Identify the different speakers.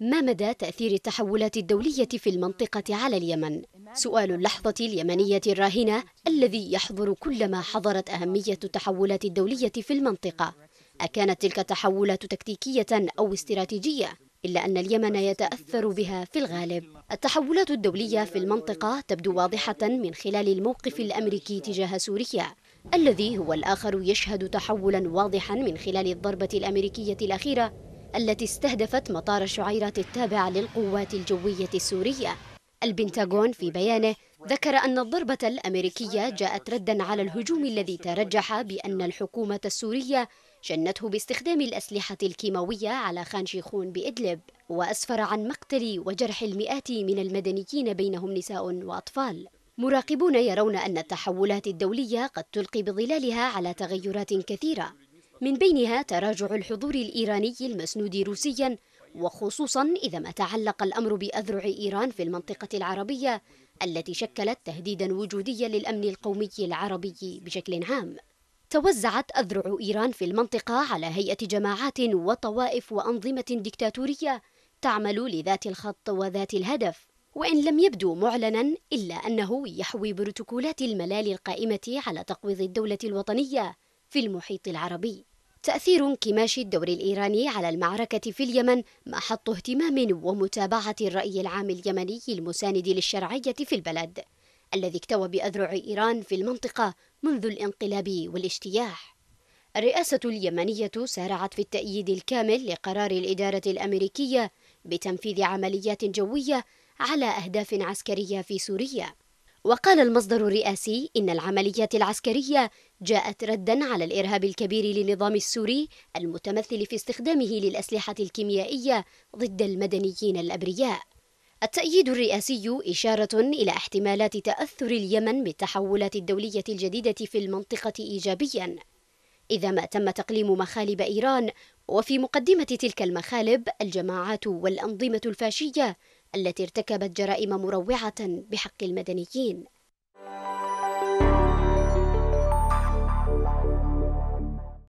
Speaker 1: ما مدى تأثير التحولات الدولية في المنطقة على اليمن؟ سؤال اللحظة اليمنية الراهنة الذي يحضر كلما حضرت أهمية التحولات الدولية في المنطقة أكانت تلك التحولات تكتيكية أو استراتيجية؟ إلا أن اليمن يتأثر بها في الغالب التحولات الدولية في المنطقة تبدو واضحة من خلال الموقف الأمريكي تجاه سوريا الذي هو الآخر يشهد تحولا واضحا من خلال الضربة الأمريكية الأخيرة التي استهدفت مطار الشعيرات التابع للقوات الجوية السورية البنتاغون في بيانه ذكر أن الضربة الأمريكية جاءت ردا على الهجوم الذي ترجح بأن الحكومة السورية شنته باستخدام الأسلحة الكيماوية على خان شيخون بإدلب وأسفر عن مقتل وجرح المئات من المدنيين بينهم نساء وأطفال مراقبون يرون أن التحولات الدولية قد تلقي بظلالها على تغيرات كثيرة من بينها تراجع الحضور الإيراني المسنود روسيا وخصوصا إذا ما تعلق الأمر بأذرع إيران في المنطقة العربية التي شكلت تهديدا وجوديا للأمن القومي العربي بشكل عام توزعت أذرع إيران في المنطقة على هيئة جماعات وطوائف وأنظمة ديكتاتورية تعمل لذات الخط وذات الهدف وإن لم يبدو معلنا إلا أنه يحوي بروتوكولات الملال القائمة على تقويض الدولة الوطنية في المحيط العربي تأثير انكماش الدور الإيراني على المعركة في اليمن محط اهتمام ومتابعة الرأي العام اليمني المساند للشرعية في البلد الذي اكتوى بأذرع إيران في المنطقة منذ الانقلاب والاجتياح الرئاسة اليمنية سارعت في التأييد الكامل لقرار الإدارة الأمريكية بتنفيذ عمليات جوية على أهداف عسكرية في سوريا وقال المصدر الرئاسي إن العمليات العسكرية جاءت ردا على الإرهاب الكبير للنظام السوري المتمثل في استخدامه للأسلحة الكيميائية ضد المدنيين الأبرياء التأييد الرئاسي إشارة إلى احتمالات تأثر اليمن بالتحولات الدولية الجديدة في المنطقة إيجابياً إذا ما تم تقليم مخالب إيران وفي مقدمة تلك المخالب الجماعات والأنظمة الفاشية التي ارتكبت جرائم مروعة بحق المدنيين